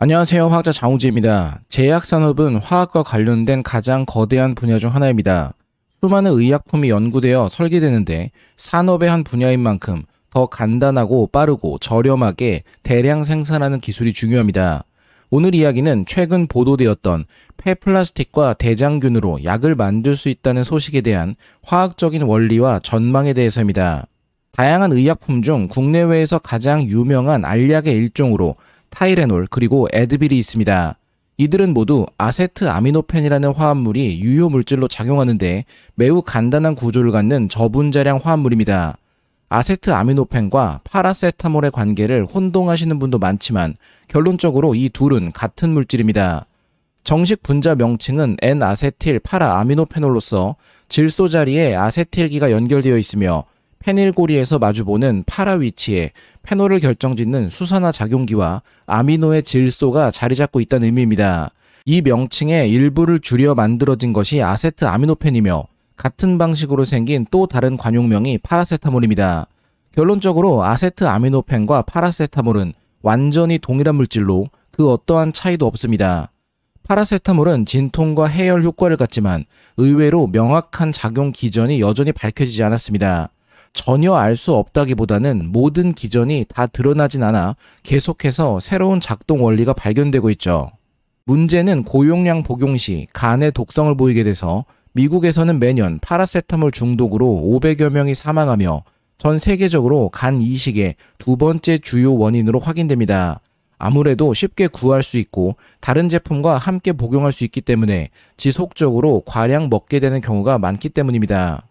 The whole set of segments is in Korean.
안녕하세요. 화학자 장우지입니다. 제약산업은 화학과 관련된 가장 거대한 분야 중 하나입니다. 수많은 의약품이 연구되어 설계되는데 산업의 한 분야인 만큼 더 간단하고 빠르고 저렴하게 대량 생산하는 기술이 중요합니다. 오늘 이야기는 최근 보도되었던 폐플라스틱과 대장균으로 약을 만들 수 있다는 소식에 대한 화학적인 원리와 전망에 대해서입니다. 다양한 의약품 중 국내외에서 가장 유명한 알약의 일종으로 타이레놀, 그리고 에드빌이 있습니다. 이들은 모두 아세트아미노펜이라는 화합물이 유효 물질로 작용하는데 매우 간단한 구조를 갖는 저분자량 화합물입니다. 아세트아미노펜과 파라세타몰의 관계를 혼동하시는 분도 많지만 결론적으로 이 둘은 같은 물질입니다. 정식 분자 명칭은 N-아세틸 파라아미노페놀로서 질소 자리에 아세틸기가 연결되어 있으며 페닐고리에서 마주보는 파라 위치에 페놀을 결정짓는 수산화 작용기와 아미노의 질소가 자리 잡고 있다는 의미입니다. 이 명칭의 일부를 줄여 만들어진 것이 아세트 아미노펜이며 같은 방식으로 생긴 또 다른 관용명이 파라세타몰입니다. 결론적으로 아세트 아미노펜과 파라세타몰은 완전히 동일한 물질로 그 어떠한 차이도 없습니다. 파라세타몰은 진통과 해열 효과를 갖지만 의외로 명확한 작용 기전이 여전히 밝혀지지 않았습니다. 전혀 알 수 없다기보다는 모든 기전이 다 드러나진 않아 계속해서 새로운 작동 원리가 발견되고 있죠. 문제는 고용량 복용 시 간의 독성을 보이게 돼서 미국에서는 매년 파라세타몰 중독으로 500여 명이 사망하며 전 세계적으로 간 이식의 두 번째 주요 원인으로 확인됩니다. 아무래도 쉽게 구할 수 있고 다른 제품과 함께 복용할 수 있기 때문에 지속적으로 과량 먹게 되는 경우가 많기 때문입니다.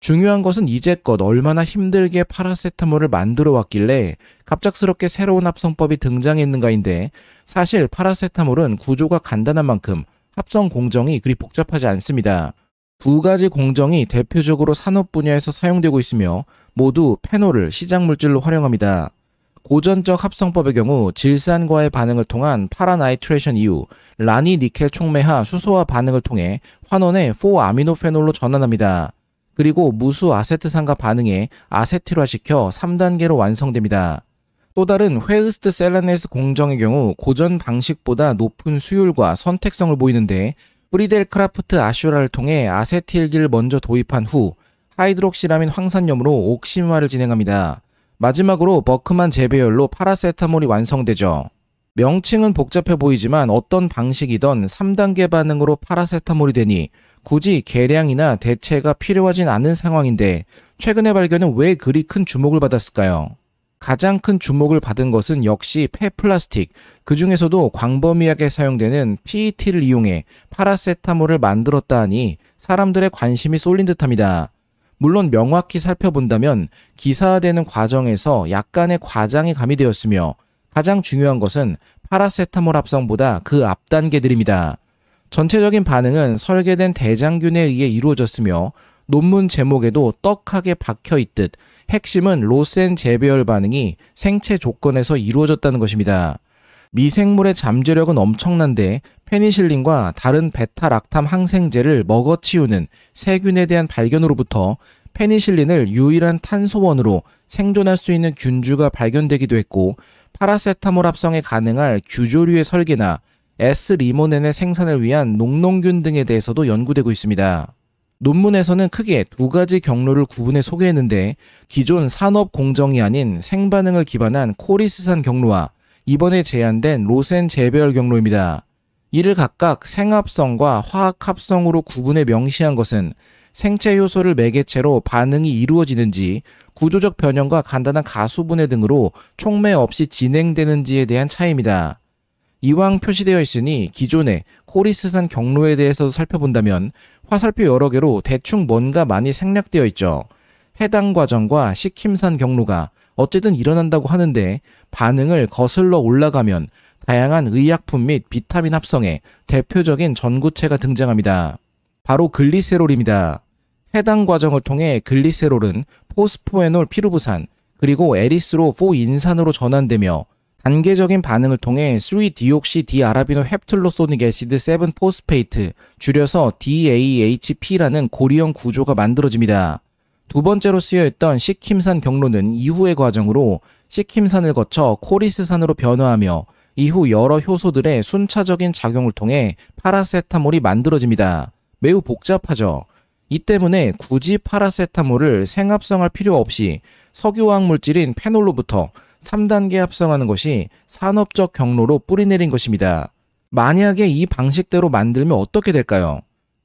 중요한 것은 이제껏 얼마나 힘들게 파라세타몰을 만들어 왔길래 갑작스럽게 새로운 합성법이 등장했는가인데 사실 파라세타몰은 구조가 간단한 만큼 합성 공정이 그리 복잡하지 않습니다. 두 가지 공정이 대표적으로 산업 분야에서 사용되고 있으며 모두 페놀을 시장 물질로 활용합니다. 고전적 합성법의 경우 질산과의 반응을 통한 파라나이트레이션 이후 라니 니켈 촉매하 수소와 반응을 통해 환원의 4아미노페놀로 전환합니다. 그리고 무수 아세트 상가 반응에 아세틸화시켜 3단계로 완성됩니다. 또 다른 회으스트 셀라네스 공정의 경우 고전 방식보다 높은 수율과 선택성을 보이는데 프리델 크라프트 아슈라를 통해 아세틸기를 먼저 도입한 후 하이드록시라민 황산염으로 옥심화를 진행합니다. 마지막으로 버크만 재배열로 파라세타몰이 완성되죠. 명칭은 복잡해 보이지만 어떤 방식이던 3단계 반응으로 파라세타몰이 되니 굳이 개량이나 대체가 필요하진 않은 상황인데 최근의 발견은 왜 그리 큰 주목을 받았을까요? 가장 큰 주목을 받은 것은 역시 폐플라스틱, 그 중에서도 광범위하게 사용되는 PET를 이용해 파라세타몰을 만들었다 하니 사람들의 관심이 쏠린 듯합니다. 물론 명확히 살펴본다면 기사화되는 과정에서 약간의 과장이 가미되었으며 가장 중요한 것은 파라세타몰 합성보다 그 앞단계들입니다. 전체적인 반응은 설계된 대장균에 의해 이루어졌으며 논문 제목에도 떡하게 박혀 있듯 핵심은 로센 재배열 반응이 생체 조건에서 이루어졌다는 것입니다. 미생물의 잠재력은 엄청난데 페니실린과 다른 베타락탐 항생제를 먹어치우는 세균에 대한 발견으로부터 페니실린을 유일한 탄소원으로 생존할 수 있는 균주가 발견되기도 했고 파라세타몰 합성에 가능할 규조류의 설계나 S리모넨의 생산을 위한 농농균 등에 대해서도 연구되고 있습니다. 논문에서는 크게 두 가지 경로를 구분해 소개했는데 기존 산업 공정이 아닌 생반응을 기반한 코리스산 경로와 이번에 제안된 로센 재배열 경로입니다. 이를 각각 생합성과 화학합성으로 구분해 명시한 것은 생체 효소를 매개체로 반응이 이루어지는지 구조적 변형과 간단한 가수분해 등으로 촉매 없이 진행되는지에 대한 차이입니다. 이왕 표시되어 있으니 기존의 코리스산 경로에 대해서도 살펴본다면 화살표 여러 개로 대충 뭔가 많이 생략되어 있죠. 해당 과정과 시킴산 경로가 어쨌든 일어난다고 하는데 반응을 거슬러 올라가면 다양한 의약품 및 비타민 합성에 대표적인 전구체가 등장합니다. 바로 글리세롤입니다. 해당 과정을 통해 글리세롤은 포스포에놀 피루부산 그리고 에리스로 4인산으로 전환되며 단계적인 반응을 통해 3디옥시디아라비노 헵틀로소닉 애시드 7 포스페이트 줄여서 DAHP라는 고리형 구조가 만들어집니다. 두 번째로 쓰여있던 식힘산 경로는 이후의 과정으로 식힘산을 거쳐 코리스산으로 변화하며 이후 여러 효소들의 순차적인 작용을 통해 파라세타몰이 만들어집니다. 매우 복잡하죠. 이 때문에 굳이 파라세타몰을 생합성할 필요 없이 석유화학 물질인 페놀로부터 3단계 합성하는 것이 산업적 경로로 뿌리내린 것입니다. 만약에 이 방식대로 만들면 어떻게 될까요?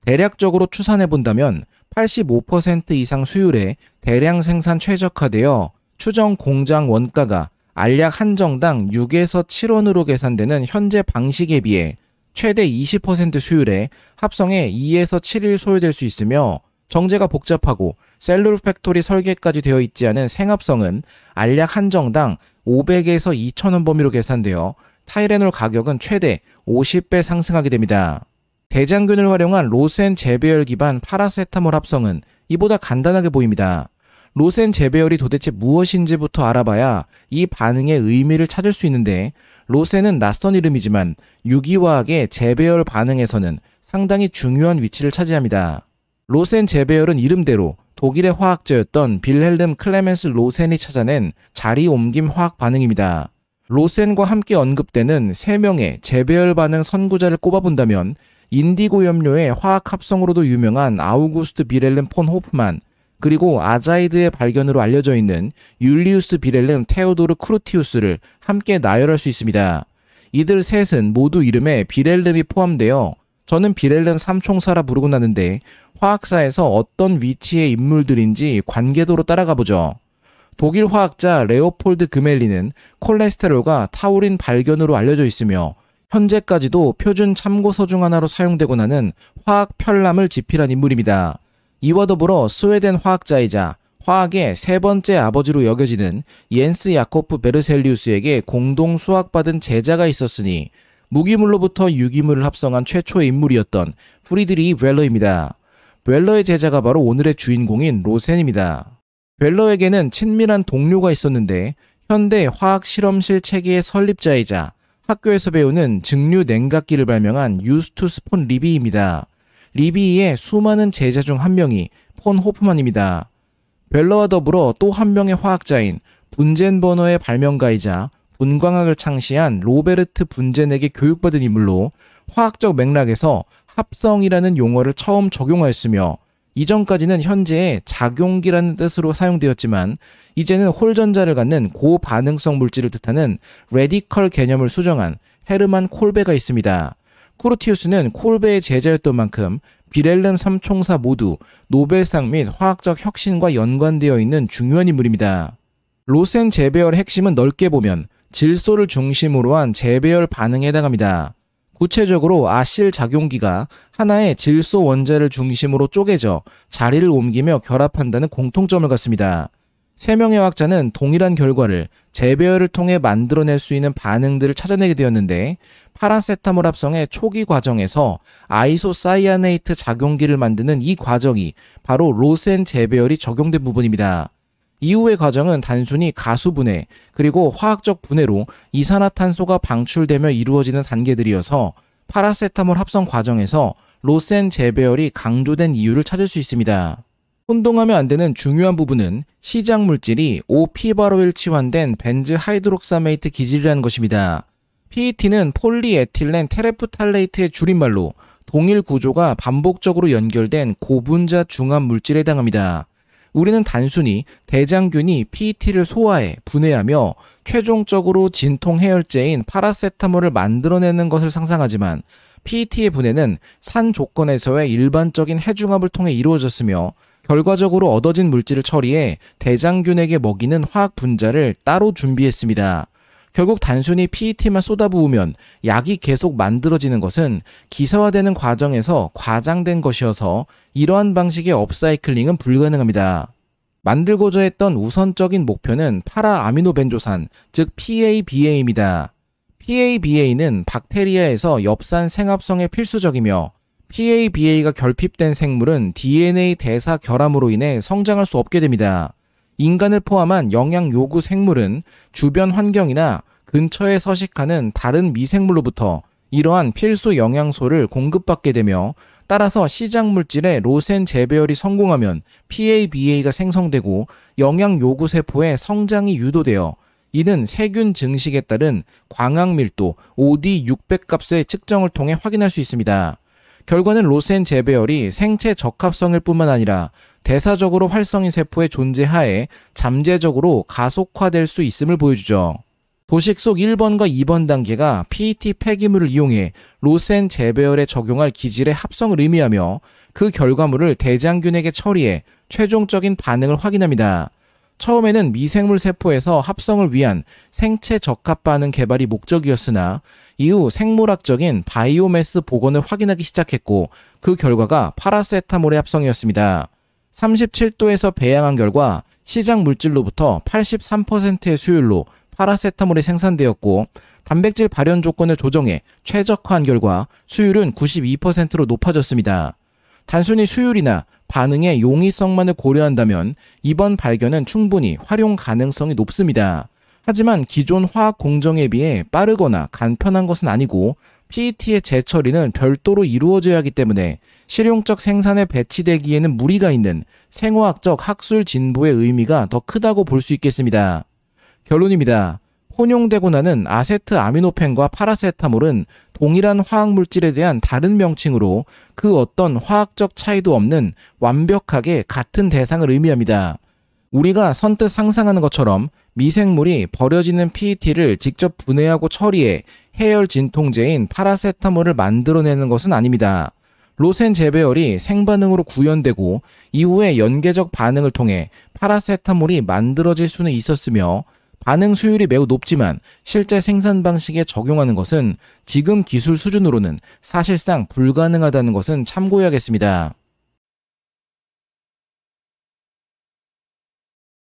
대략적으로 추산해 본다면 85% 이상 수율에 대량 생산 최적화되어 추정 공장 원가가 알약 한 정당 6에서 7원으로 계산되는 현재 방식에 비해 최대 20% 수율에 합성해 2에서 7일 소요될 수 있으며 정제가 복잡하고 셀룰 팩토리 설계까지 되어 있지 않은 생합성은 알약 한 정당 500에서 2,000원 범위로 계산되어 타이레놀 가격은 최대 50배 상승하게 됩니다. 대장균을 활용한 로센 재배열 기반 파라세타몰 합성은 이보다 간단하게 보입니다. 로센 재배열이 도대체 무엇인지부터 알아봐야 이 반응의 의미를 찾을 수 있는데 로센은 낯선 이름이지만 유기화학의 재배열 반응에서는 상당히 중요한 위치를 차지합니다. 로센 재배열은 이름대로 독일의 화학자였던 빌헬름 클레멘스 로센이 찾아낸 자리 옮김 화학 반응입니다. 로센과 함께 언급되는 3명의 재배열 반응 선구자를 꼽아본다면 인디고 염료의 화학 합성으로도 유명한 아우구스트 비렐름 폰 호프만, 그리고 아자이드의 발견으로 알려져 있는 율리우스 비렐름 테오도르 크루티우스를 함께 나열할 수 있습니다. 이들 셋은 모두 이름에 비렐름이 포함되어 저는 비렐름 삼총사라 부르고 나는데 화학사에서 어떤 위치의 인물들인지 관계도로 따라가 보죠. 독일 화학자 레오폴드 그멜리는 콜레스테롤과 타우린 발견으로 알려져 있으며 현재까지도 표준 참고서 중 하나로 사용되고 나는 화학 편람을 집필한 인물입니다. 이와 더불어 스웨덴 화학자이자 화학의 세 번째 아버지로 여겨지는 옌스 야코프 베르셀리우스에게 공동 수학받은 제자가 있었으니 무기물로부터 유기물을 합성한 최초의 인물이었던 프리드리 히웰러입니다웰러의 제자가 바로 오늘의 주인공인 로센입니다. 웰러에게는 친밀한 동료가 있었는데 현대 화학 실험실 체계의 설립자이자 학교에서 배우는 증류 냉각기를 발명한 유스투스 폰 리비입니다. 리비이의 수많은 제자 중 한 명이 폰 호프만입니다. 벨러와 더불어 또 한 명의 화학자인 분젠버너의 발명가이자 분광학을 창시한 로베르트 분젠에게 교육받은 인물로 화학적 맥락에서 합성이라는 용어를 처음 적용하였으며 이전까지는 현재의 작용기라는 뜻으로 사용되었지만 이제는 홀전자를 갖는 고반응성 물질을 뜻하는 레디컬 개념을 수정한 헤르만 콜베가 있습니다. 쿠르티우스는 콜베의 제자였던 만큼 비렐름 3총사 모두 노벨상 및 화학적 혁신과 연관되어 있는 중요한 인물입니다. 로센 재배열의 핵심은 넓게 보면 질소를 중심으로 한 재배열 반응에 해당합니다. 구체적으로 아실 작용기가 하나의 질소 원자를 중심으로 쪼개져 자리를 옮기며 결합한다는 공통점을 갖습니다. 세명의 학자는 동일한 결과를 재배열을 통해 만들어낼 수 있는 반응들을 찾아내게 되었는데 파라세타몰 합성의 초기 과정에서 아이소사이아네이트 작용기를 만드는 이 과정이 바로 로센 재배열이 적용된 부분입니다. 이후의 과정은 단순히 가수 분해 그리고 화학적 분해로 이산화탄소가 방출되며 이루어지는 단계들이어서 파라세타몰 합성 과정에서 로센 재배열이 강조된 이유를 찾을 수 있습니다. 혼동하면 안 되는 중요한 부분은 시장 물질이 o p 바로일 치환된 벤즈 하이드록사메이트 기질이라는 것입니다. PET는 폴리에틸렌 테레프탈레이트의 줄임말로 동일 구조가 반복적으로 연결된 고분자 중합 물질에 해당합니다. 우리는 단순히 대장균이 PET를 소화해 분해하며 최종적으로 진통 해열제인 파라세타몰을 만들어내는 것을 상상하지만 PET의 분해는 산 조건에서의 일반적인 해중합을 통해 이루어졌으며 결과적으로 얻어진 물질을 처리해 대장균에게 먹이는 화학 분자를 따로 준비했습니다. 결국 단순히 PET만 쏟아부으면 약이 계속 만들어지는 것은 기사화되는 과정에서 과장된 것이어서 이러한 방식의 업사이클링은 불가능합니다. 만들고자 했던 우선적인 목표는 파라아미노벤조산, 즉 PABA입니다. PABA는 박테리아에서 엽산 생합성에 필수적이며 PABA가 결핍된 생물은 DNA 대사 결함으로 인해 성장할 수 없게 됩니다. 인간을 포함한 영양 요구 생물은 주변 환경이나 근처에 서식하는 다른 미생물로부터 이러한 필수 영양소를 공급받게 되며 따라서 시작 물질의 로센 재배열이 성공하면 PABA가 생성되고 영양 요구 세포의 성장이 유도되어 이는 세균 증식에 따른 광학 밀도 OD600 값의 측정을 통해 확인할 수 있습니다. 결과는 로센 재배열이 생체 적합성일 뿐만 아니라 대사적으로 활성인 세포의 존재하에 잠재적으로 가속화될 수 있음을 보여주죠. 도식 속 1번과 2번 단계가 PET 폐기물을 이용해 로센 재배열에 적용할 기질의 합성을 의미하며 그 결과물을 대장균에게 처리해 최종적인 반응을 확인합니다. 처음에는 미생물 세포에서 합성을 위한 생체 적합 반응 개발이 목적이었으나 이후 생물학적인 바이오매스 복원을 확인하기 시작했고 그 결과가 파라세타몰의 합성이었습니다. 37도에서 배양한 결과 시장 물질로부터 83%의 수율로 파라세타몰이 생산되었고 단백질 발현 조건을 조정해 최적화한 결과 수율은 92%로 높아졌습니다. 단순히 수율이나 반응의 용이성만을 고려한다면 이번 발견은 충분히 활용 가능성이 높습니다. 하지만 기존 화학 공정에 비해 빠르거나 간편한 것은 아니고 PET의 재처리는 별도로 이루어져야 하기 때문에 실용적 생산에 배치되기에는 무리가 있는 생화학적 학술 진보의 의미가 더 크다고 볼 수 있겠습니다. 결론입니다. 혼용되고 나는 아세트 아미노펜과 파라세타몰은 동일한 화학 물질에 대한 다른 명칭으로 그 어떤 화학적 차이도 없는 완벽하게 같은 대상을 의미합니다. 우리가 선뜻 상상하는 것처럼 미생물이 버려지는 PET를 직접 분해하고 처리해 해열 진통제인 파라세타몰을 만들어내는 것은 아닙니다. 로센 재배열이 생반응으로 구현되고 이후에 연계적 반응을 통해 파라세타몰이 만들어질 수는 있었으며 반응 수율이 매우 높지만 실제 생산 방식에 적용하는 것은 지금 기술 수준으로는 사실상 불가능하다는 것은 참고해야겠습니다.